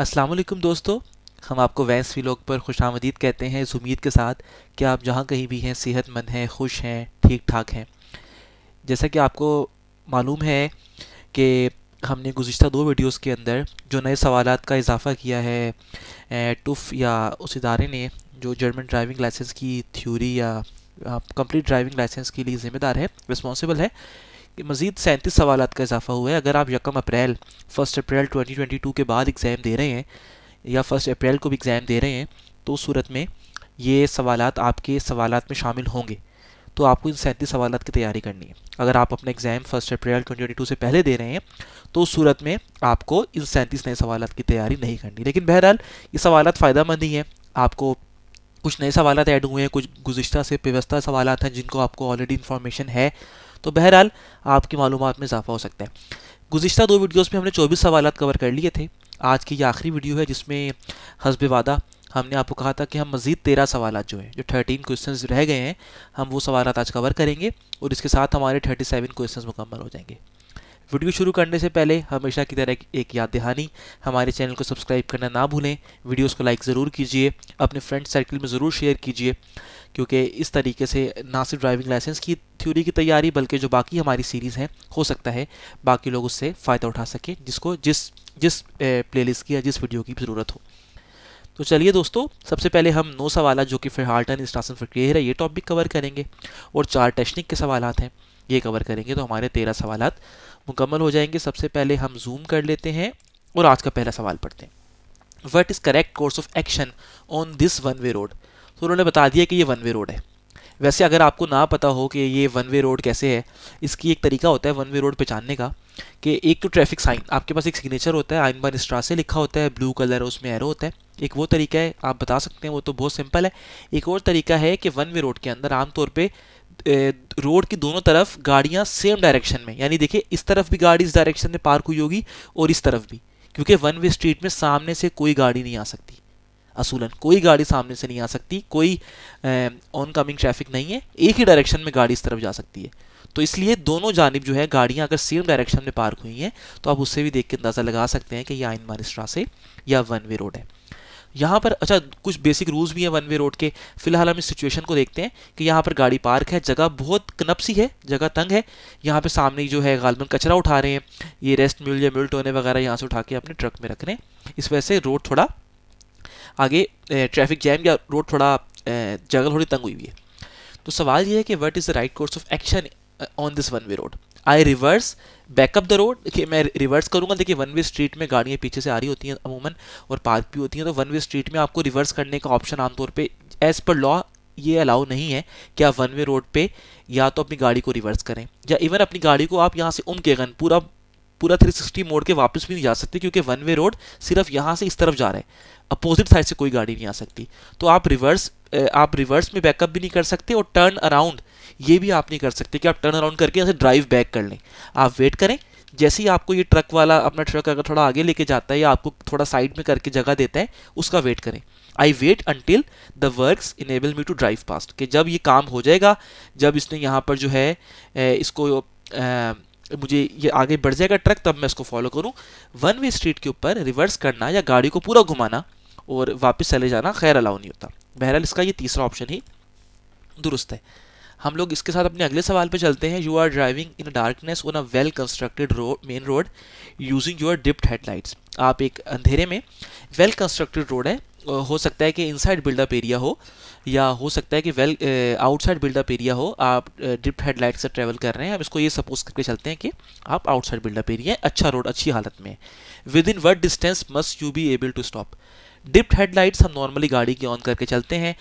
अस्सलाम वालेकुम दोस्तों हम आपको वैंस व्लॉग पर खुश आमदीद कहते हैं इस उम्मीद के साथ कि आप जहाँ कहीं भी हैं सेहतमंद हैं खुश हैं ठीक ठाक हैं जैसा कि आपको मालूम है कि हमने गुज्त दो वीडियोस के अंदर जो नए सवाल का इजाफ़ा किया है टुफ या उस इदारे ने जो जर्मन ड्राइविंग लाइसेंस की थ्योरी या कंप्लीट ड्राइविंग लाइसेंस के लिए ज़िम्मेदार है रिस्पॉन्सिबल है मज़ीद सैंतीस सवाल का इजाफा हुआ है अगर आप यकम अप्रैल फर्स्ट अप्रैल 2022 के बाद एग्ज़ाम दे रहे हैं या फर्स्ट अप्रैल को भी एग्ज़ाम दे रहे हैं तो उस सूरत में ये सवाल आपके सवाल में शामिल होंगे तो आपको इन सैंतीस सवाल की तैयारी करनी है अगर आप अपना एग्ज़ाम फर्स्ट अप्रैल टू से पहले दे रहे हैं तो उस सूरत में आपको इन सैंतीस नए सवाल की तैयारी नहीं करनी लेकिन बहरहाल ये सवाल फ़ायदा मंद ही हैं आपको कुछ नए सवाल ऐड हुए हैं कुछ गुज्तर से व्यवस्था सवाल हैं जिनको आपको ऑलरेडी इन्फॉर्मेशन है तो बहरहाल आपकी मालूम में इजाफा हो सकता है गुजशत दो वीडियोज़ में हमने चौबीस सवाल कवर कर लिए थे आज की ये आखिरी वीडियो है जिसमें हसब वादा हमने आपको कहा था कि हम मज़ीद तेरह सवाल जो हैं जो थर्टीन क्वेश्चंस रह गए हैं हम वो सवाल आज कवर करेंगे और इसके साथ हमारे थर्टी सेवन क्वेश्चन मुकम्मल हो जाएंगे वीडियो शुरू करने से पहले हमेशा की तरह एक याद दहानी हमारे चैनल को सब्सक्राइब करना ना भूलें वीडियोस को लाइक ज़रूर कीजिए अपने फ्रेंड सर्कल में ज़रूर शेयर कीजिए क्योंकि इस तरीके से ना सिर्फ ड्राइविंग लाइसेंस की थ्योरी की तैयारी बल्कि जो बाकी हमारी सीरीज़ हैं हो सकता है बाकी लोग उससे फ़ायदा उठा सकें जिसको जिस जिस प्ले की या जिस वीडियो की ज़रूरत हो तो चलिए दोस्तों सबसे पहले हम नौ सवाल जो कि फिर हार्टन इंस्टासन फकरेर है ये टॉपिक कवर करेंगे और चार टेक्निक के सवाल हैं ये कवर करेंगे तो हमारे तेरह सवाल मुकम्मल हो जाएंगे सबसे पहले हम जूम कर लेते हैं और आज का पहला सवाल पढ़ते हैं what is correct course of action on this one way road तो उन्होंने बता दिया कि ये वन वे रोड है वैसे अगर आपको ना पता हो कि ये वन वे रोड कैसे है इसकी एक तरीका होता है वन वे रोड पहचानने का कि एक तो ट्रैफिक साइन आपके पास एक सिग्नेचर होता है आइन बन स्ट्रा से लिखा होता है ब्लू कलर उसमें एरो होता है एक वो तरीका है आप बता सकते हैं वो तो बहुत सिंपल है एक और तरीका है कि वन वे रोड के अंदर आमतौर पर रोड की दोनों तरफ गाड़ियाँ सेम डायरेक्शन में यानी देखिए इस तरफ भी गाड़ी इस डायरेक्शन में पार्क हुई होगी और इस तरफ भी क्योंकि वन वे स्ट्रीट में सामने से कोई गाड़ी नहीं आ सकती असूलन कोई गाड़ी सामने से नहीं आ सकती कोई ऑन कमिंग ट्रैफिक नहीं है एक ही डायरेक्शन में गाड़ी इस तरफ जा सकती है तो इसलिए दोनों जानब जो है गाड़ियाँ अगर सेम डायरेक्शन में पार्क हुई हैं तो आप उससे भी देख के अंदाज़ा लगा सकते हैं कि यह आइन मानिस्ट्रा से या वन वे रोड है यहाँ पर अच्छा कुछ बेसिक रूल्स भी हैं वन वे रोड के फिलहाल हम इस सिचुएशन को देखते हैं कि यहाँ पर गाड़ी पार्क है जगह बहुत कनपसी है जगह तंग है यहाँ पर सामने जो है गालबन कचरा उठा रहे हैं ये रेस्ट मिल या मिल्ट टोने वगैरह यहाँ से उठा के अपने ट्रक में रख रहे हैं इस वजह से रोड थोड़ा आगे ट्रैफिक जैम या रोड थोड़ा जगह थोड़ी तंग हुई हुई है तो सवाल ये है कि what is the right course of action on this one way road I reverse back up the road कि मैं रिवर्स करूँगा देखिए वन वे स्ट्रीट में गाड़ियाँ पीछे से आ रही होती हैं अमूमन और पार्क भी होती हैं तो वन वे स्ट्रीट में आपको रिवर्स करने का ऑप्शन आमतौर पर एज़ पर लॉ ये अलाउ नहीं है कि आप वन वे रोड पर या तो अपनी गाड़ी को रिवर्स करें या इवन अपनी गाड़ी को आप यहाँ से उम के गन पूरा पूरा 360 मोड़ के वापस भी नहीं जा सकते क्योंकि वन वे रोड सिर्फ यहाँ से इस तरफ जा रहा है अपोजिट साइड से कोई गाड़ी नहीं आ सकती तो आप रिवर्स आप रिवर्स में बैकअप भी नहीं कर सकते और टर्न अराउंड ये भी आप नहीं कर सकते कि आप टर्न अराउंड करके ऐसे ड्राइव बैक कर लें आप वेट करें जैसे ही आपको ये ट्रक वाला अपना ट्रक अगर थोड़ा आगे लेके जाता है या आपको थोड़ा साइड में करके जगह देता है उसका वेट करें I wait until the works enable me to drive past कि जब ये काम हो जाएगा जब इसने यहाँ पर जो है इसको आ, मुझे ये आगे बढ़ जाएगा ट्रक तब मैं इसको फॉलो करूँ वन वे स्ट्रीट के ऊपर रिवर्स करना या गाड़ी को पूरा घुमाना और वापस चले जाना खैर अलाउ नहीं होता बहरहाल इसका ये तीसरा ऑप्शन ही दुरुस्त है हम लोग इसके साथ अपने अगले सवाल पे चलते हैं you are driving in darkness on a well constructed road main road using your dipped headlights आप एक अंधेरे में वेल कंस्ट्रक्टेड रोड है हो सकता है कि इनसाइड बिल्डअप एरिया हो या हो सकता है कि वेल आउटसाइड बिल्डअप एरिया हो आप डिप्ड हेडलाइट से ट्रेवल कर रहे हैं हम इसको ये सपोज करके चलते हैं कि आप आउटसाइड बिल्डअप एरिया है अच्छा रोड अच्छी हालत में within what distance must you be able to stop dipped headlights हम नॉर्मली गाड़ी की ऑन करके चलते हैं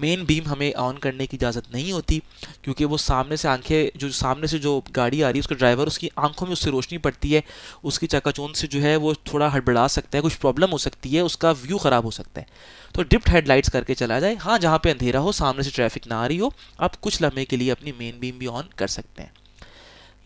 मेन बीम हमें ऑन करने की इजाज़त नहीं होती क्योंकि वो सामने से आंखें जो सामने से जो गाड़ी आ रही है उसका ड्राइवर उसकी आंखों में उससे रोशनी पड़ती है उसकी चकाचौन से जो है वो थोड़ा हड़बड़ा सकता है कुछ प्रॉब्लम हो सकती है उसका व्यू ख़राब हो सकता है तो डिप्ट हेडलाइट्स करके चला जाए हाँ जहाँ पर अंधेरा हो सामने से ट्रैफिक ना आ रही हो आप कुछ लम्हे के लिए अपनी मेन बीम भी ऑन कर सकते हैं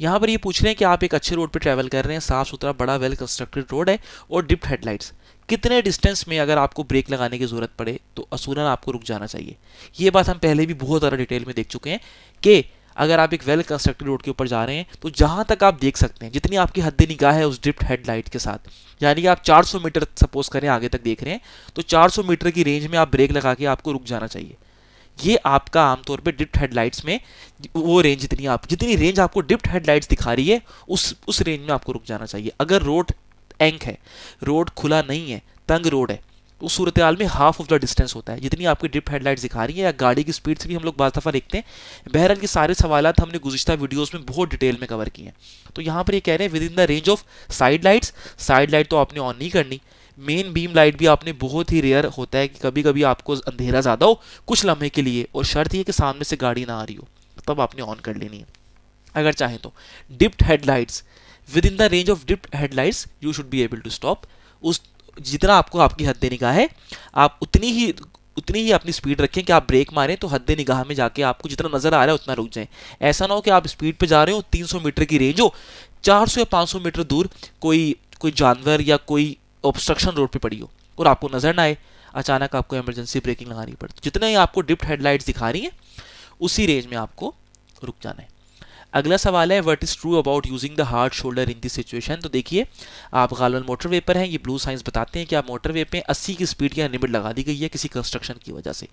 यहाँ पर ये पूछ रहे हैं कि आप एक अच्छे रोड पर ट्रैवल कर रहे हैं साफ सुथरा बड़ा वेल कंस्ट्रक्टेड रोड है और डिप्ट हेडलाइट्स कितने डिस्टेंस में अगर आपको ब्रेक लगाने की ज़रूरत पड़े तो असूलन आपको रुक जाना चाहिए ये बात हम पहले भी बहुत ज़्यादा डिटेल में देख चुके हैं कि अगर आप एक वेल कंस्ट्रक्टेड रोड के ऊपर जा रहे हैं तो जहाँ तक आप देख सकते हैं जितनी आपकी हद निगाह है उस डिप्ट हेडलाइट के साथ यानी कि आप 400 मीटर सपोज करें आगे तक देख रहे हैं तो 400 मीटर की रेंज में आप ब्रेक लगा के आपको रुक जाना चाहिए ये आपका आमतौर पे डिप्ट हेडलाइट्स में वो रेंज जितनी आप जितनी रेंज आपको डिप्ट हेडलाइट्स दिखा रही है उस उस रेंज में आपको रुक जाना चाहिए अगर रोड एंक है रोड खुला नहीं है तंग रोड है तो उस सूरत हाल में हाफ ऑफ द डिस्टेंस होता है जितनी आपकी डिप हेडलाइट्स दिखा रही है या गाड़ी की स्पीड से भी हम लोग बार दफ़ा देखते हैं बहरहाल के सारे सवाल हमने गुजश्ता वीडियोज़ में बहुत डिटेल में कवर किए हैं तो यहाँ पर ये कह रहे हैं within the range of side lights side light तो आपने ऑन नहीं करनी मेन बीम लाइट भी आपने बहुत ही रेयर होता है कि कभी कभी आपको अंधेरा ज़्यादा हो कुछ लम्हे के लिए और शर्त ये कि सामने से गाड़ी ना आ रही हो तब आपने ऑन कर लेनी है अगर चाहें तो dipped headlights within the range of dipped headlights you should be able to stop उस जितना आपको आपकी हद निगाह है आप उतनी ही उतनी ही अपनी स्पीड रखें कि आप ब्रेक मारें तो हद निगाह में जाके आपको जितना नज़र आ रहा है उतना रुक जाएं ऐसा ना हो कि आप स्पीड पे जा रहे हो 300 मीटर की रेंज हो 400 या 500 मीटर दूर कोई कोई जानवर या कोई ऑब्स्ट्रक्शन रोड पे पड़ी हो और आपको नज़र ना आए अचानक आपको इमरजेंसी ब्रेकिंग लगानी पड़ती तो जितने ही आपको डिप्ट हेडलाइट दिखा रही हैं उसी रेंज में आपको रुक जाना है अगला सवाल है what is true about using the hard shoulder in this situation तो देखिए आप गालन मोटर पर हैं ये ब्लू साइंस बताते हैं कि आप वे पे अस्सी की स्पीड की लिमिट लगा दी गई है किसी कंस्ट्रक्शन की वजह से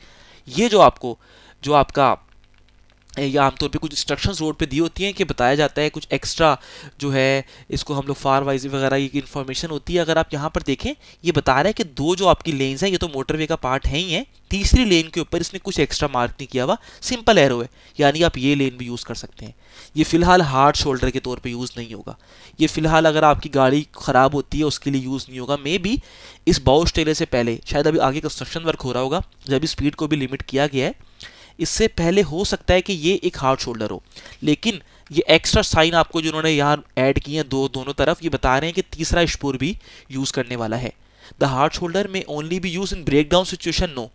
ये जो आपको जो आपका या आमतौर पे कुछ इंस्ट्रक्शंस रोड पे दी होती हैं कि बताया जाता है कुछ एक्स्ट्रा जो है इसको हम लोग फार वाइज वगैरह की इन्फॉर्मेशन होती है अगर आप यहाँ पर देखें ये बता रहा है कि दो जो आपकी लेन्स हैं ये तो मोटरवे का पार्ट है ही है तीसरी लेन के ऊपर इसने कुछ एक्स्ट्रा मार्क नहीं किया हुआ सिंपल एरो है यानी आप ये लेन भी यूज़ कर सकते हैं ये फ़िलहाल हार्ड शोल्डर के तौर पर यूज़ नहीं होगा ये फ़िलहाल अगर आपकी गाड़ी ख़राब होती है उसके लिए यूज़ नहीं होगा मे बी इस बाउस टेले से पहले शायद अभी आगे कंस्ट्रक्शन वर्क हो रहा होगा जब स्पीड को भी लिमिट किया गया है इससे पहले हो सकता है कि ये एक हार्ड शोल्डर हो लेकिन ये एक्स्ट्रा साइन आपको जो उन्होंने यहाँ ऐड किए हैं दो दोनों तरफ ये बता रहे हैं कि तीसरा स्पोर भी यूज़ करने वाला है द हार्ड शोल्डर में only be use in breakdown situation no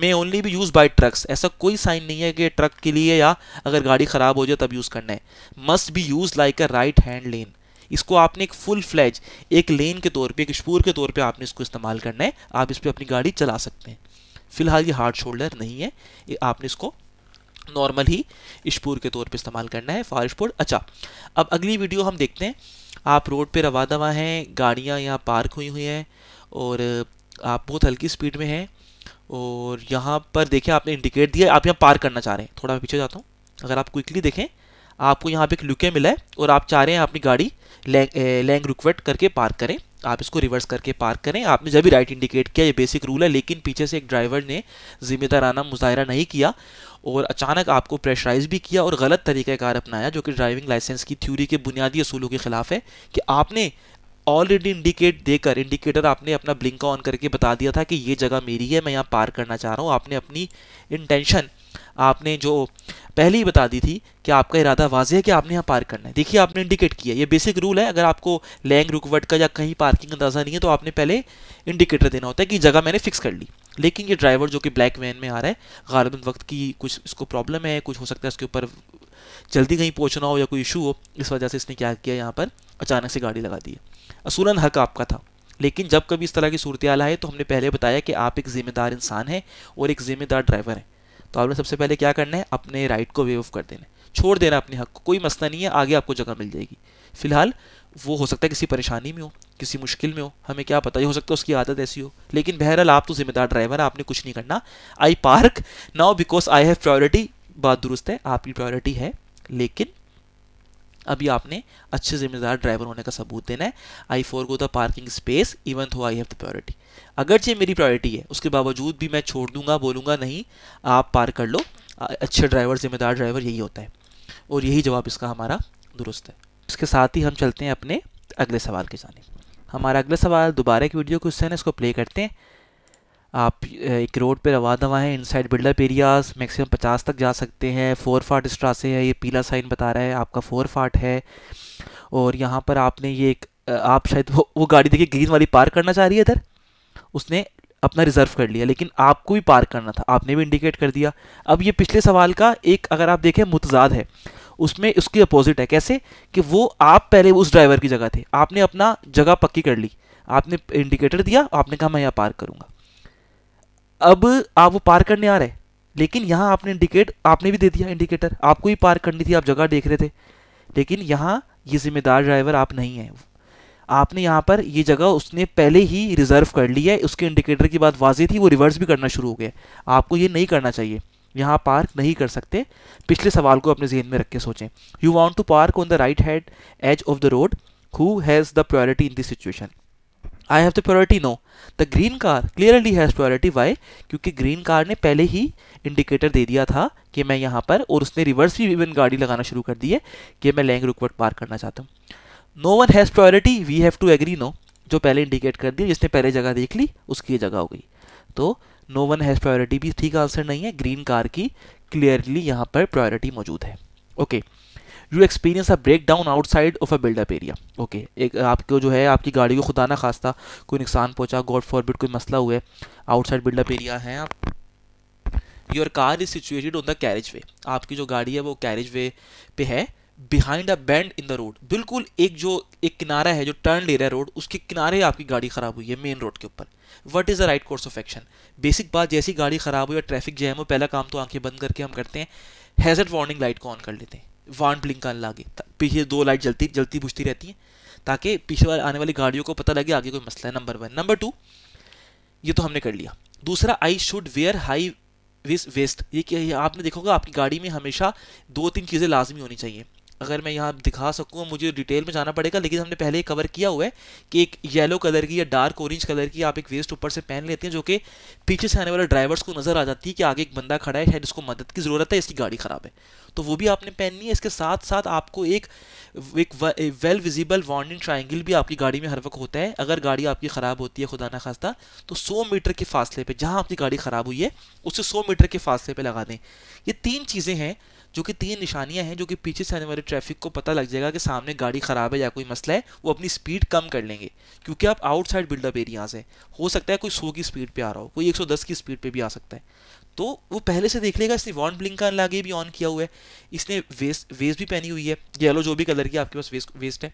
may only be use by trucks ऐसा कोई साइन नहीं है कि ट्रक के लिए या अगर गाड़ी ख़राब हो जाए तब यूज़ करना है must be use like a right hand lane इसको आपने एक फुल फ्लैज एक लेन के तौर पे एक स्पूर के तौर पे आपने इसको इस्तेमाल करना है आप इस पर अपनी गाड़ी चला सकते हैं फिलहाल ये हार्ड शोल्डर नहीं है ये आपने इसको नॉर्मल ही इशपुर के तौर पे इस्तेमाल करना है फार इशपुर अच्छा अब अगली वीडियो हम देखते हैं आप रोड पे रवा दवा हैं गाड़ियाँ यहाँ पार्क हुई हुई हैं और आप बहुत हल्की स्पीड में हैं और यहाँ पर देखें आपने इंडिकेट दिया आप यहाँ पार्क करना चाह रहे हैं थोड़ा मैं पीछे जाता हूँ अगर आप क्विकली देखें आपको यहाँ पर एक लुके मिला है और आप चाह रहे हैं अपनी गाड़ी लैंग लैंग करके पार्क करें आप इसको रिवर्स करके पार्क करें आपने जब भी राइट इंडिकेट किया ये बेसिक रूल है लेकिन पीछे से एक ड्राइवर ने जिम्मेदाराना मुजाहरा नहीं किया और अचानक आपको प्रेशराइज भी किया और गलत तरीक़ाकार अपनाया जो कि ड्राइविंग लाइसेंस की थ्योरी के बुनियादी असूलों के ख़िलाफ़ है कि आपने ऑलरेडी इंडिकेट देकर इंडिकेटर आपने अपना ब्लिंक ऑन करके बता दिया था कि ये जगह मेरी है मैं यहाँ पार करना चाह रहा हूँ आपने अपनी इंटेंशन आपने जो पहले ही बता दी थी कि आपका इरादा वाजह है कि आपने यहाँ पार्क करना है देखिए आपने इंडिकेट किया ये बेसिक रूल है अगर आपको लैंग रुकवट का या कहीं पार्किंग अंदाज़ा नहीं है तो आपने पहले इंडिकेटर देना होता है कि जगह मैंने फिक्स कर ली लेकिन ये ड्राइवर जो कि ब्लैक वैन में आ रहा है गालबन वक्त की कुछ इसको प्रॉब्लम है कुछ हो सकता है उसके ऊपर जल्दी कहीं पहुँचना हो या कोई इशू हो इस वजह से इसने क्या किया यहाँ पर अचानक से गाड़ी लगा दी है असूलन हक आपका था लेकिन जब कभी इस तरह की सूरत आए तो हमने पहले बताया कि आप एक ज़िम्मेदार इंसान हैं और एक ज़िम्मेदार ड्राइवर हैं तो आपने सबसे पहले क्या करना है अपने राइट को वेव ऑफ कर देना छोड़ देना अपने हक को कोई मसला नहीं है आगे आपको जगह मिल जाएगी फिलहाल वो हो सकता है किसी परेशानी में हो किसी मुश्किल में हो हमें क्या पता ये हो सकता है उसकी आदत ऐसी हो लेकिन बहरहाल आप तो जिम्मेदार ड्राइवर है आपने कुछ नहीं करना I park now because I have priority बात दुरुस्त है आपकी प्रायोरिटी है लेकिन अभी आपने अच्छे जिम्मेदार ड्राइवर होने का सबूत देना है I forgo the parking space even though I have the priority अगरचे मेरी प्रायोरिटी है उसके बावजूद भी मैं छोड़ दूंगा बोलूंगा नहीं आप पार कर लो अच्छे ड्राइवर जिम्मेदार ड्राइवर यही होता है और यही जवाब इसका हमारा दुरुस्त है इसके साथ ही हम चलते हैं अपने अगले सवाल के जाने हमारा अगला सवाल दोबारा की वीडियो को उससे ना इसको प्ले करते हैं आप एक रोड पे रवा दवा है इनसाइड बिल्डअप एरियाज मैक्सिमम पचास तक जा सकते हैं फोर फाट स्ट्रासे है ये पीला साइन बता रहा है आपका फोर फाट है और यहाँ पर आपने ये एक आप शायद वो वो गाड़ी देखिए ग्रीन वाली पार्क करना चाह रही है इधर उसने अपना रिजर्व कर लिया लेकिन आपको भी पार्क करना था आपने भी इंडिकेट कर दिया अब ये पिछले सवाल का एक अगर आप देखें मुतजाद है उसमें उसकी अपोजिट है कैसे कि वो आप पहले उस ड्राइवर की जगह थे आपने अपना जगह पक्की कर ली आपने इंडिकेटर दिया आपने कहा मैं यहाँ पार्क करूँगा अब आप वो पार करने आ रहे हैं लेकिन यहाँ आपने इंडिकेट आपने भी दे दिया इंडिकेटर आपको ही पार करनी थी आप जगह देख रहे थे लेकिन यहाँ ये जिम्मेदार ड्राइवर आप नहीं हैं आपने यहाँ पर ये जगह उसने पहले ही रिजर्व कर ली है उसके इंडिकेटर की बात वाजी थी वो रिवर्स भी करना शुरू हो गया आपको ये नहीं करना चाहिए यहाँ पार्क नहीं कर सकते पिछले सवाल को अपने जहन में रख के सोचें you want to park on the right hand edge of the road who has the priority in this situation I have the priority no the green car clearly has priority why क्योंकि green car ने पहले ही indicator दे दिया था कि मैं यहाँ पर और उसने रिवर्स भी इवन गाड़ी लगाना शुरू कर दी है कि मैं लैंग रुकवट पार करना चाहता हूँ no one has priority we have to agree no जो पहले इंडिकेट कर दिया जिसने पहले जगह देख ली उसकी जगह हो गई तो नो वन हैज़ प्रायोरिटी भी ठीक आंसर नहीं है ग्रीन कार की क्लियरली यहाँ पर प्रायोरिटी मौजूद है okay okay. You experience a breakdown outside of a built up area okay एक आपको जो है आपकी गाड़ी को खुदा ना खास्ता कोई नुकसान पहुंचा गॉड फॉरबिट कोई मसला हुआ आउटसाइड बिल्डअप एरिया है आप your car is situated on the carriageway आपकी जो गाड़ी है वो कैरेज वे पे है behind a bend in the road बिल्कुल एक जो एक किनारा है जो टर्न ले रहा है रोड उसके किनारे आपकी गाड़ी खराब हुई है मेन रोड के ऊपर what is the right course of action basic बात जैसी गाड़ी खराब हुई है ट्रैफिक जैम हो पहला काम तो आंखें बंद करके हम करते हैं हैजर्ड वार्निंग लाइट को ऑन कर लेते हैं वार्न ब्लिंक आने लगे पीछे दो लाइट जलती जलती बुझती रहती हैं ताकि पीछे वाले आने वाली गाड़ियों को पता लगे आगे कोई मसला है नंबर वन नंबर टू ये तो हमने कर लिया दूसरा I should wear high vis vest ये क्या आपने देखोगे आपकी गाड़ी में हमेशा दो तीन चीज़ें लाजमी होनी चाहिए अगर मैं यहाँ दिखा सकूँ मुझे डिटेल में जाना पड़ेगा लेकिन हमने पहले कवर किया हुआ है कि एक येलो कलर की या डार्क ऑरेंज कलर की आप एक वेस्ट ऊपर से पहन लेते हैं जो कि पीछे से आने वाले ड्राइवर्स को नज़र आ जाती है कि आगे एक बंदा खड़ा है शायद इसको मदद की ज़रूरत है इसकी गाड़ी ख़राब है तो वो भी आपने पहननी है इसके साथ साथ आपको एक एक वेल विजिबल वार्निंग ट्राइंगल भी आपकी गाड़ी में हर वक्त होता है अगर गाड़ी आपकी ख़राब होती है खुदा ना खास्ता तो सौ मीटर के फासले पर जहाँ आपकी गाड़ी ख़राब हुई है उसे सौ मीटर के फासले पर लगा दें ये तीन चीज़ें हैं जो कि तीन निशानियाँ हैं जो कि पीछे से आने वाले ट्रैफिक को पता लग जाएगा कि सामने गाड़ी ख़राब है या कोई मसला है वो अपनी स्पीड कम कर लेंगे क्योंकि आप आउटसाइड बिल्डअप एरियाज़ हैं हो सकता है कोई सौ की स्पीड पर आ रहा हो कोई एक सौ दस की स्पीड पर भी आ सकता है तो वो पहले से देख लेगा इसने वॉन ब्लिंक का लागे भी ऑन किया हुआ है इसने वेस्ट वेस्ट भी पहनी हुई है येलो जो भी कलर की आपके पास वेस्ट वेस्ट है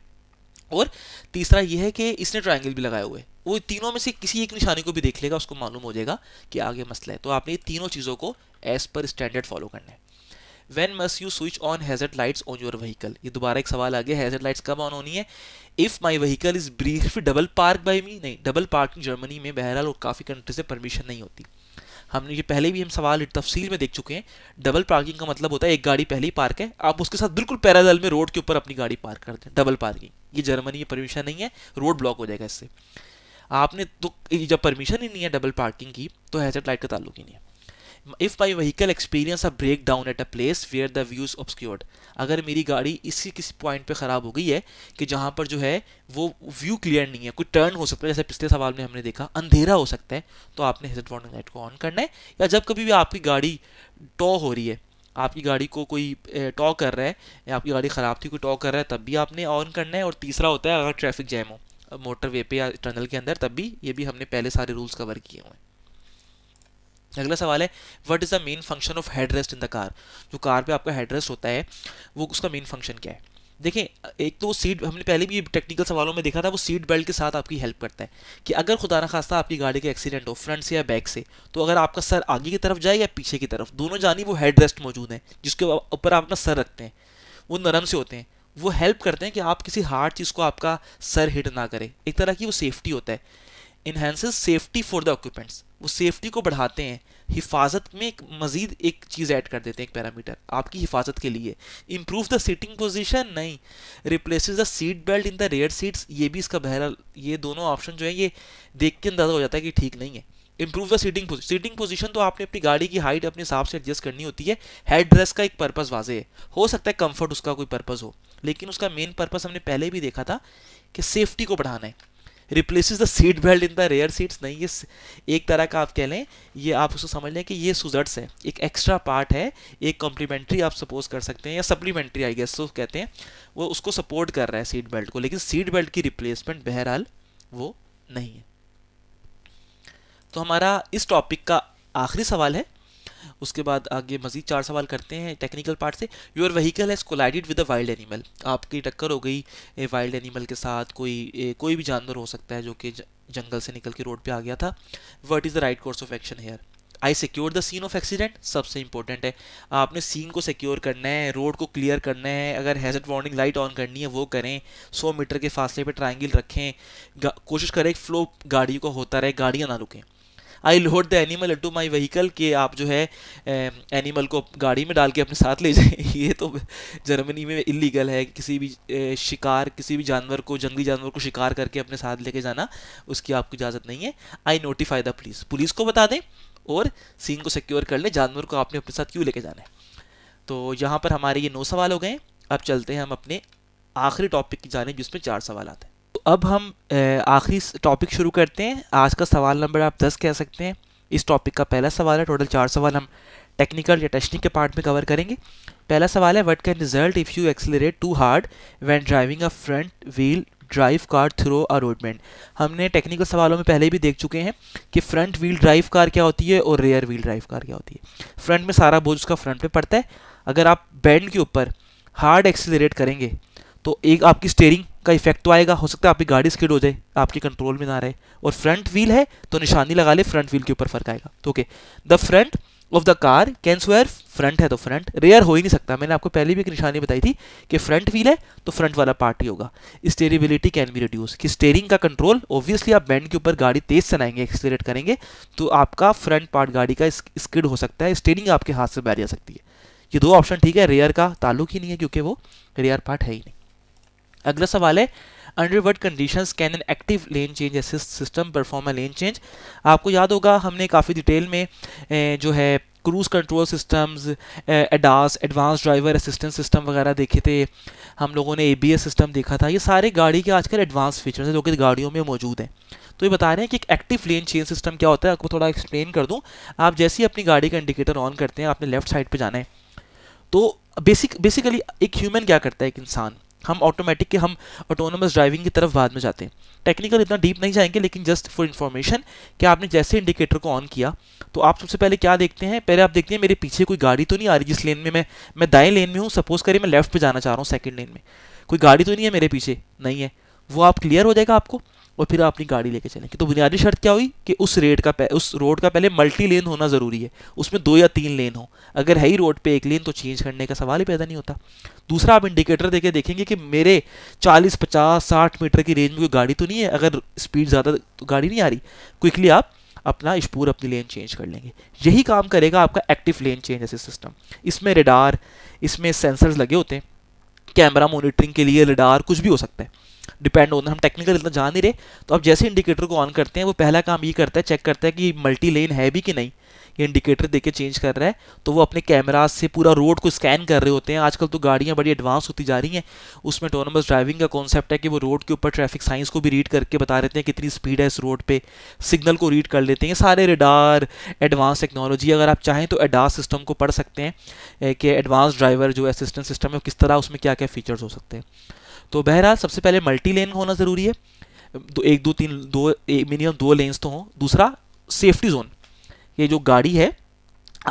और तीसरा ये है कि इसने ट्रायंगल भी लगाए हुए है वो तीनों में से किसी एक निशानी को भी देख लेगा उसको मालूम हो जाएगा कि आगे मसला है तो आपने तीनों चीज़ों को एज़ पर स्टैंडर्ड फॉलो करना है when must you switch on hazard lights on your vehicle ये दोबारा एक सवाल आ गया हैजर्ड लाइट्स कब ऑन होनी है if my vehicle is brief double park by me नहीं डबल पार्किंग जर्मनी में बहरहाल और काफ़ी कंट्री से परमिशन नहीं होती हमने ये पहले भी हम सवाल तफसील में देख चुके हैं डबल पार्किंग का मतलब होता है एक गाड़ी पहले ही पार्क है आप उसके साथ बिल्कुल पैरादल में रोड के ऊपर अपनी गाड़ी पार्क कर दें डबल पार्किंग ये जर्मनी में परमिशन नहीं है रोड ब्लॉक हो जाएगा इससे आपने तो जब परमिशन ही नहीं है डबल पार्किंग की तो हैजर्ड लाइट का ताल्लुक ही नहीं है if my vehicle experience a breakdown at a place where the views obscured अगर मेरी गाड़ी इसी किसी पॉइंट पे ख़राब हो गई है कि जहाँ पर जो है वो व्यू क्लियर नहीं है कोई टर्न हो सकता है जैसे पिछले सवाल में हमने देखा अंधेरा हो सकता है तो आपने हेजट वार्निंग लाइट को ऑन करना है या जब कभी भी आपकी गाड़ी टॉ हो रही है आपकी गाड़ी को कोई टॉ कर रहा है या आपकी गाड़ी ख़राब थी कोई टॉ कर रहा है तब भी आपने ऑन करना है और तीसरा होता है अगर ट्रैफिक जैम हो मोटर वे पे या टनल के अंदर तब भी ये भी हमने पहले सारे रूल्स कवर किए हुए हैं अगला सवाल है what is the main function of headrest in the car जो कार पे आपका हेड रेस्ट होता है वो उसका मेन फंक्शन क्या है देखें एक तो सीट हमने पहले भी टेक्निकल सवालों में देखा था वो सीट बेल्ट के साथ आपकी हेल्प करता है कि अगर खुदा ना खास्ता आपकी गाड़ी का एक्सीडेंट हो फ्रंट से या बैक से तो अगर आपका सर आगे की तरफ जाए या पीछे की तरफ दोनों जानी वो हेड रेस्ट मौजूद है जिसके ऊपर आप अपना सर रखते हैं वो नरम से होते हैं वो हेल्प करते हैं कि आप किसी हार्ड चीज़ को आपका सर हिट ना करें एक तरह की वो सेफ्टी होता है enhances safety for the occupants वो सेफ्टी को बढ़ाते हैं हिफाजत में एक मज़ीद एक चीज़ ऐड कर देते हैं एक पैरामीटर आपकी हिफाजत के लिए इम्प्रूव द सीटिंग पोजिशन नहीं replaces the seat belt in the rear seats ये भी इसका बहरहाल ये दोनों ऑप्शन जो है ये देख के अंदाज़ा हो जाता है कि ठीक नहीं है improve the seating position seating position तो आपने अपनी गाड़ी की हाइट अपने हिसाब से एडजस्ट करनी होती है हेड ड्रेस का एक पर्पज़ वाजे है हो सकता है कम्फर्ट उसका कोई पर्पज़ हो लेकिन उसका मेन पर्पज़ हमने पहले भी देखा था कि सेफ्टी को बढ़ाना है replaces the seat belt in the rear seats नहीं ये एक तरह का आप कह लें ये आप उसको समझ लें कि ये सुजट्स है एक एक्स्ट्रा पार्ट है एक कॉम्प्लीमेंट्री आप सपोज कर सकते हैं या सप्लीमेंट्री आई गेस तो कहते हैं वो उसको सपोर्ट कर रहा है सीट बेल्ट को लेकिन सीट बेल्ट की रिप्लेसमेंट बहरहाल वो नहीं है तो हमारा इस टॉपिक का आखिरी सवाल है उसके बाद आगे मजीद चार सवाल करते हैं टेक्निकल पार्ट से your vehicle has collided with a wild animal आपकी टक्कर हो गई वाइल्ड एनिमल के साथ कोई कोई भी जानवर हो सकता है जो कि जंगल से निकल के रोड पे आ गया था what is the right course of action here I secure the scene of accident सबसे इंपॉर्टेंट है आपने सीन को सिक्योर करना है रोड को क्लियर करना है अगर हैजर्ड वार्निंग लाइट ऑन करनी है वो करें 100 मीटर के फासले पे ट्रायंगल रखें कोशिश करें फ्लो गाड़ियों को होता रहे गाड़ियाँ ना रुकें I load the animal to my vehicle कि आप जो है एनिमल को गाड़ी में डाल के अपने साथ ले जाए ये तो जर्मनी में इलीगल है किसी भी शिकार किसी भी जानवर को जंगली जानवर को शिकार करके अपने साथ लेके जाना उसकी आपको इजाज़त नहीं है I notify the police police को बता दें और सीन को सिक्योर कर लें जानवर को आपने अपने साथ क्यों लेके जाना है तो यहाँ पर हमारे ये नौ सवाल हो गए अब चलते हैं हम अपने आखिरी टॉपिक की जाने जिसमें चार सवाल आते हैं अब हम आखिरी टॉपिक शुरू करते हैं आज का सवाल नंबर आप दस कह सकते हैं इस टॉपिक का पहला सवाल है टोटल चार सवाल हम टेक्निकल या टेस्टिंग के पार्ट में कवर करेंगे पहला सवाल है what can result if you accelerate too hard when driving a front wheel drive car through a रोडमेंट हमने टेक्निकल सवालों में पहले भी देख चुके हैं कि फ्रंट व्हील ड्राइव कार क्या होती है और रेयर व्हील ड्राइव कार क्या होती है फ्रंट में सारा बोझ उसका फ्रंट पर पड़ता है अगर आप बैंड के ऊपर हार्ड एक्सीलरेट करेंगे तो एक आपकी स्टेयरिंग का इफेक्ट तो आएगा हो सकता है आपकी गाड़ी स्किड हो जाए आपके कंट्रोल में ना रहे और फ्रंट व्हील है तो निशानी लगा ले फ्रंट व्हील के ऊपर फर्क आएगा तो okay the front of the car can swerve front है तो फ्रंट रेयर हो ही नहीं सकता मैंने आपको पहले भी एक निशानी बताई थी कि फ्रंट व्हील है तो फ्रंट वाला पार्ट ही होगा स्टेरेबिलिटी कैन बी रिड्यूस कि स्टेयरिंग का कंट्रोल ऑब्वियसली आप बैंड के ऊपर गाड़ी तेज चलाएंगे एक्सलेट करेंगे तो आपका फ्रंट पार्ट गाड़ी का स्किड हो सकता है स्टेयरिंग आपके हाथ से बैठ जा सकती है ये दो ऑप्शन ठीक है रेयर का ताल्लुक ही नहीं है क्योंकि वो रेयर पार्ट है ही नहीं अगला सवाल है under what condition can an active lane change assist system perform a lane change आपको याद होगा हमने काफ़ी डिटेल में जो है cruise control systems ADAS advance driver assistance system वगैरह देखे थे हम लोगों ने एस सिस्टम देखा था ये सारे गाड़ी के आजकल एडवांस फीचर्स हैं जो कि गाड़ियों में मौजूद हैं तो ये बता रहे हैं कि एक एक्टिव लेन चेंज सिस्टम क्या होता है आपको थोड़ा एक्सप्लेन कर दूँ आप जैसे ही अपनी गाड़ी का इंडिकेटर ऑन करते हैं आपने लेफ्ट साइड पर जाना है तो बेसिक बेसिकली एक ह्यूमन क्या करता है एक इंसान हम ऑटोमेटिक के हम ऑटोनोमस ड्राइविंग की तरफ बाद में जाते हैं टेक्निकल इतना डीप नहीं जाएंगे लेकिन जस्ट फॉर इन्फॉर्मेशन कि आपने जैसे इंडिकेटर को ऑन किया तो आप सबसे पहले क्या देखते हैं पहले आप देखते हैं मेरे पीछे कोई गाड़ी तो नहीं आ रही जिस लेन में मैं मैं दाएँ लेन में हूँ सपोज करिए मैं लेफ्ट पर जाना चाह रहा हूँ सेकेंड लेन में कोई गाड़ी तो नहीं है मेरे पीछे नहीं है वो आप क्लियर हो जाएगा आपको और फिर आप अपनी गाड़ी लेके चलेंगे तो बुनियादी शर्त क्या हुई कि उस रेट का उस रोड का पहले मल्टी लेन होना ज़रूरी है उसमें दो या तीन लेन हो अगर है ही रोड पे एक लेन तो चेंज करने का सवाल ही पैदा नहीं होता दूसरा आप इंडिकेटर देखे देखेंगे कि मेरे 40, 50, 60 मीटर की रेंज में कोई गाड़ी तो नहीं है अगर स्पीड ज़्यादा तो गाड़ी नहीं आ रही क्विकली आप अपना इशपूर अपनी लेन चेंज कर लेंगे यही काम करेगा आपका एक्टिव लेन चेंज ऐसे सिस्टम इसमें रेडार इसमें सेंसर्स लगे होते हैं कैमरा मोनिटरिंग के लिए रेडार कुछ भी हो सकता है डिपेंड होना हम टेक्निकल इतना जान नहीं रहे तो आप जैसे इंडिकेटर को ऑन करते हैं वो पहला काम ये करता है चेक करता है कि मल्टी लेन है भी कि नहीं ये इंडिकेटर देके चेंज कर रहा है तो वो अपने कैमराज से पूरा रोड को स्कैन कर रहे होते हैं आजकल तो गाड़ियाँ बड़ी एडवांस होती जा रही हैं उसमें टोनमस ड्राइविंग का कॉन्सेप्ट है कि वो रोड के ऊपर ट्रैफिक साइंस को भी रीड करके बता रहे हैं कितनी स्पीड है इस रोड पर सिग्नल को रीड कर लेते हैं सारे रेडार एडवांस टेक्नोलॉजी अगर आप चाहें तो एडास सिस्टम को पढ़ सकते हैं कि एडवांस ड्राइवर जो असिस्टेंट सिस्टम है किस तरह उसमें क्या क्या फीचर्स हो सकते हैं तो बहरहाल सबसे पहले मल्टी लेन होना ज़रूरी है दो एक दो तीन दो मिनिमम दो लेन्स तो हों दूसरा सेफ्टी जोन ये जो गाड़ी है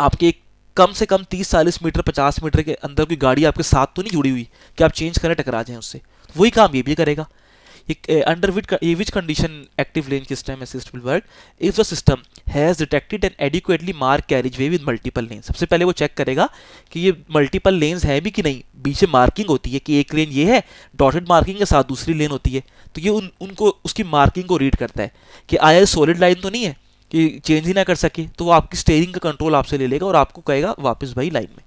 आपके कम से कम तीस चालीस मीटर पचास मीटर के अंदर कोई गाड़ी आपके साथ तो नहीं जुड़ी हुई कि आप चेंज करें टकरा जाए उससे वही काम ये भी करेगा under uh, under which, uh, which condition active lane system assist will work if the system has detected an adequately marked carriage with multiple lanes सबसे पहले वो चेक करेगा कि ये मल्टीपल लेन्स है भी कि नहीं बीच में मार्किंग होती है कि एक लेन ये है डॉटेड मार्किंग के साथ दूसरी लेन होती है तो ये उन उनको उसकी मार्किंग को रीड करता है कि आया सॉलिड लाइन तो नहीं है कि चेंज ही ना कर सके तो वो आपकी स्टेयरिंग का कंट्रोल आपसे ले लेगा और आपको कहेगा वापस भाई लाइन में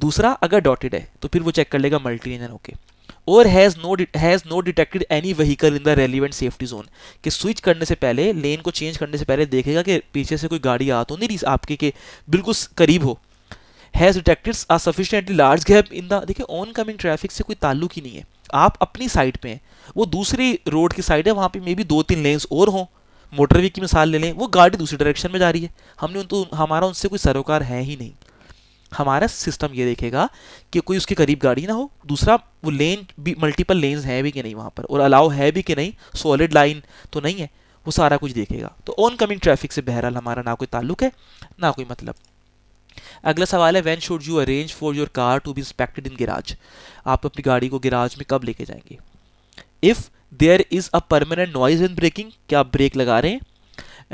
दूसरा अगर डॉटेड है तो फिर वो चेक कर लेगा मल्टी इंजन ओके और has no has no detected any vehicle in the relevant safety zone कि स्विच करने से पहले लेन को चेंज करने से पहले देखेगा कि पीछे से कोई गाड़ी आ तो नहीं रही आपके के बिल्कुल करीब हो has detected a sufficiently large gap in the देखिए ऑन कमिंग ट्रैफिक से कोई ताल्लुक ही नहीं है आप अपनी साइड पर हैं वो दूसरी रोड की साइड है वहाँ पर मे बी दो तीन लेंस और हों मोटरवे की मिसाल ले लें वो गाड़ी दूसरी डायरेक्शन में जा रही है हमने उन तो हमारा उनसे कोई सरोकार है ही नहीं हमारा सिस्टम ये देखेगा कि कोई उसके करीब गाड़ी ना हो दूसरा वो लेन भी मल्टीपल लेन्स हैं भी कि नहीं वहाँ पर और अलाउ है भी कि नहीं सॉलिड लाइन तो नहीं है वो सारा कुछ देखेगा तो ऑन कमिंग ट्रैफिक से बहरहाल हमारा ना कोई ताल्लुक है ना कोई मतलब अगला सवाल है when should you arrange for your car to be inspected in garage आप अपनी गाड़ी को गिराज में कब लेके जाएंगे if there is a permanent noise in braking क्या आप ब्रेक लगा रहे हैं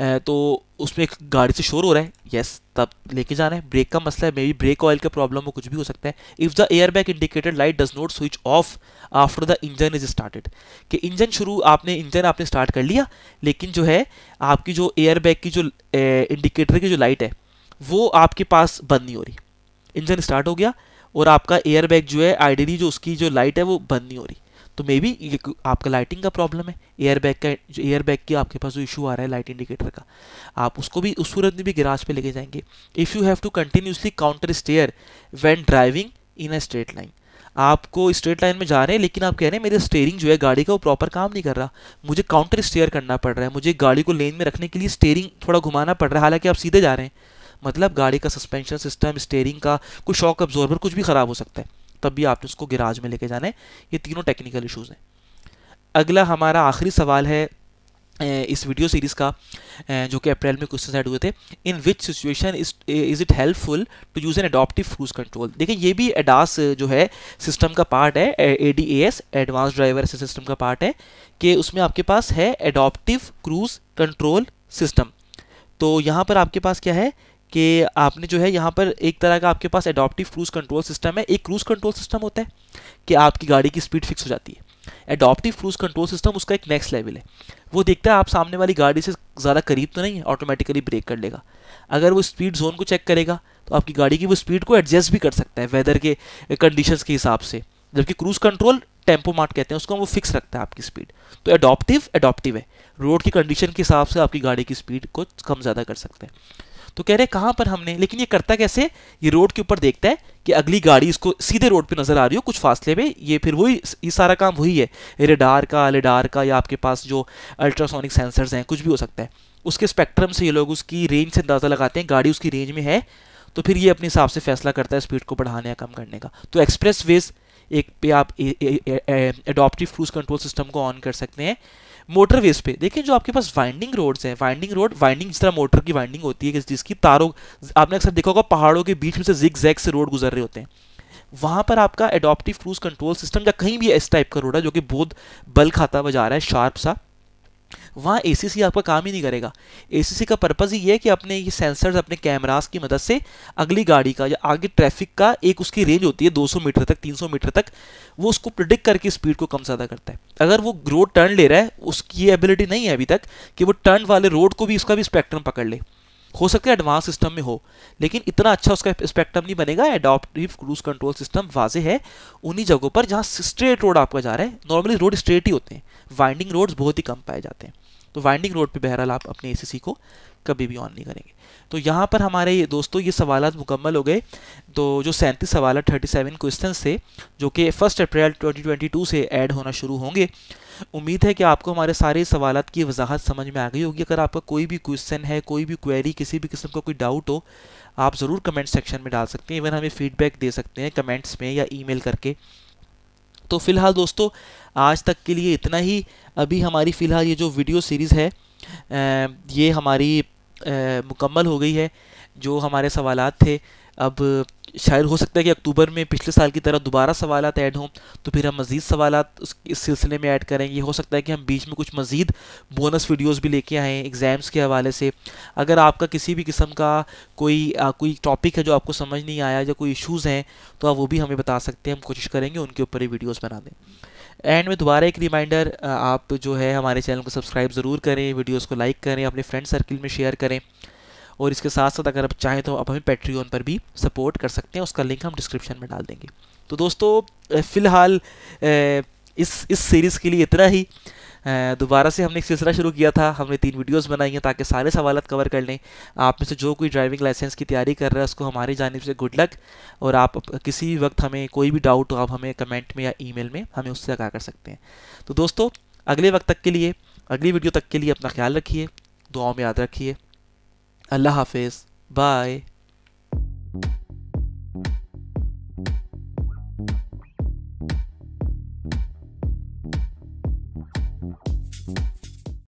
तो उसमें एक गाड़ी से शोर हो रहा है येस तब लेके जाना है ब्रेक का मसला है मे बी ब्रेक ऑयल का प्रॉब्लम हो कुछ भी हो सकता है if the airbag indicated light does not switch off after the engine is started कि इंजन शुरू आपने इंजन आपने स्टार्ट कर लिया लेकिन जो है आपकी जो एयर बैग की जो ए, इंडिकेटर की जो लाइट है वो आपके पास बंद नहीं हो रही इंजन स्टार्ट हो गया और आपका एयर बैग जो है आइडियली जो उसकी जो लाइट है वो बंद नहीं हो रही तो मे बी ये आपका लाइटिंग का प्रॉब्लम है एयर बैग का एयर बैग की आपके पास जो इशू आ रहा है लाइट इंडिकेटर का आप उसको भी उस सूरत में भी गिराज पे लेके जाएंगे if you have to continuously counter steer when driving in a straight line आपको स्ट्रेट लाइन में जा रहे हैं लेकिन आप कह रहे हैं मेरे स्टेयरिंग जो है गाड़ी का वो प्रॉपर काम नहीं कर रहा मुझे काउंटर स्टेयर करना पड़ रहा है मुझे गाड़ी को लेन में रखने के लिए स्टेयरिंग थोड़ा घुमाना पड़ रहा है हालांकि आप सीधे जा रहे हैं मतलब गाड़ी का सस्पेंशन सिस्टम स्टेयरिंग का कुछ शॉक अब्जॉर्बर कुछ भी ख़राब हो सकता है तब भी आपने उसको गिराज में लेके जाना है ये तीनों टेक्निकल इशूज़ हैं अगला हमारा आखिरी सवाल है इस वीडियो सीरीज़ का जो कि अप्रैल में क्वेश्चन ऐड हुए थे in which situation is it helpful to use an adaptive cruise control देखिए ये भी एडास जो है सिस्टम का पार्ट है A D A S advance driver system का पार्ट है कि उसमें आपके पास है एडॉप्टिव क्रूज कंट्रोल सिस्टम तो यहाँ पर आपके पास क्या है कि आपने जो है यहाँ पर एक तरह का आपके पास एडोप्टिव क्रूज़ कंट्रोल सिस्टम है एक क्रूज़ कंट्रोल सिस्टम होता है कि आपकी गाड़ी की स्पीड फिक्स हो जाती है एडोप्टिव क्रूज़ कंट्रोल सिस्टम उसका एक नेक्स्ट लेवल है वो देखता है आप सामने वाली गाड़ी से ज़्यादा करीब तो नहीं है ऑटोमेटिकली ब्रेक कर लेगा अगर वो स्पीड जोन को चेक करेगा तो आपकी गाड़ी की वो स्पीड को एडजस्ट भी कर सकता है वेदर के कंडीशन के हिसाब से जबकि क्रूज़ कंट्रोल टेम्पो मार्ट कहते हैं उसको वो फिक्स रखता है आपकी स्पीड तो एडोप्टिव एडोप्टिव है रोड की कंडीशन के हिसाब से आपकी गाड़ी की स्पीड को कम ज़्यादा कर सकते हैं तो कह रहे कहां पर हमने लेकिन ये करता कैसे ये रोड के ऊपर देखता है कि अगली गाड़ी इसको सीधे रोड पे नज़र आ रही हो कुछ फासले पे ये फिर वही ये सारा काम वही है रेडार का लेडार का या आपके पास जो अल्ट्रासोनिक सेंसर्स हैं कुछ भी हो सकता है उसके स्पेक्ट्रम से ये लोग उसकी रेंज से अंदाज़ा लगाते हैं गाड़ी उसकी रेंज में है तो फिर ये अपने हिसाब से फैसला करता है स्पीड को बढ़ाने या कम करने का तो एक्सप्रेस वेज़ एक पे आप एडॉप्टिव क्रूज कंट्रोल सिस्टम को ऑन कर सकते हैं मोटरवेज पे देखिए जो आपके पास वाइंडिंग रोड्स हैं वाइंडिंग रोड वाइंडिंग जिस तरह मोटर की वाइंडिंग होती है जिसकी तारों आपने अक्सर देखा होगा पहाड़ों के बीच में से जिग जैग से रोड गुजर रहे होते हैं वहाँ पर आपका एडॉप्टिव क्रूज कंट्रोल सिस्टम या कहीं भी इस टाइप का रोड है जो कि बहुत बल खाता हुआ जा रहा है शार्प सा वहाँ ए आपका काम ही नहीं करेगा ए का पर्पज़ ही है कि अपने ये सेंसर्स अपने कैमरास की मदद से अगली गाड़ी का या आगे ट्रैफिक का एक उसकी रेंज होती है 200 मीटर तक 300 मीटर तक वो उसको प्रिडिक्ट करके स्पीड को कम ज़्यादा करता है अगर वो रोड टर्न ले रहा है उसकी एबिलिटी नहीं है अभी तक कि वो टर्न वाले रोड को भी उसका भी स्पेक्ट्रम पकड़ ले हो सकता है एडवांस सिस्टम में हो लेकिन इतना अच्छा उसका स्पेक्ट्रम नहीं बनेगा एडोप्टिव क्रूज कंट्रोल सिस्टम वाजे है उन्हीं जगहों पर जहाँ स्ट्रेट रोड आपका जा रहा है नॉर्मली रोड स्ट्रेट ही होते हैं वाइंडिंग रोड्स बहुत ही कम पाए जाते हैं तो वाइंडिंग रोड पे बहरहाल आप अपने ए को कभी भी ऑन नहीं करेंगे तो यहाँ पर हमारे ये दोस्तों ये सवाल मुकम्मल हो गए तो जो सैंतीस सवाल थर्टी सेवन क्वेश्चन थे जो कि first April twenty twenty two से ऐड होना शुरू होंगे उम्मीद है कि आपको हमारे सारे सवाल की वजाहत समझ में आ गई होगी अगर आपका कोई भी क्वेश्चन है कोई भी क्वेरी किसी भी किस्म का कोई डाउट हो आप ज़रूर कमेंट सेक्शन में डाल सकते हैं इवन हमें फीडबैक दे सकते हैं कमेंट्स में या ई करके तो फिलहाल दोस्तों आज तक के लिए इतना ही अभी हमारी फ़िलहाल ये जो वीडियो सीरीज़ है ये हमारी मुकम्मल हो गई है जो हमारे सवाल थे अब शायद हो सकता है कि अक्टूबर में पिछले साल की तरह दोबारा सवाल ऐड हों तो फिर हम मज़ीद सवाल इस सिलसिले में ऐड करेंगे हो सकता है कि हम बीच में कुछ मज़ीद बोनस वीडियोस भी लेके आएँ एग्ज़ाम्स के हवाले से अगर आपका किसी भी किस्म का कोई आ, कोई टॉपिक है जो आपको समझ नहीं आया या कोई इशूज़ हैं तो आप वो भी हमें बता सकते हैं हम कोशिश करेंगे उनके ऊपर ही वीडियोज़ बना दें एंड में दोबारा एक रिमाइंडर आप जो है हमारे चैनल को सब्सक्राइब ज़रूर करें वीडियोज़ को लाइक करें अपने फ्रेंड सर्किल में शेयर करें और इसके साथ साथ अगर आप चाहें तो आप हमें पेट्रीओन पर भी सपोर्ट कर सकते हैं उसका लिंक हम डिस्क्रिप्शन में डाल देंगे तो दोस्तों फ़िलहाल इस इस सीरीज़ के लिए इतना ही दोबारा से हमने एक सिलसिला शुरू किया था हमने तीन वीडियोस बनाई हैं ताकि सारे सवालत कवर कर लें आप में से जो कोई ड्राइविंग लाइसेंस की तैयारी कर रहा है उसको हमारी जानब से गुड लक और आप किसी भी वक्त हमें कोई भी डाउट हो आप हमें कमेंट में या ईमेल में हमें उससे आगा कर सकते हैं तो दोस्तों अगले वक्त तक के लिए अगली वीडियो तक के लिए अपना ख्याल रखिए दुआओं में याद रखिए Allah Hafiz. Bye.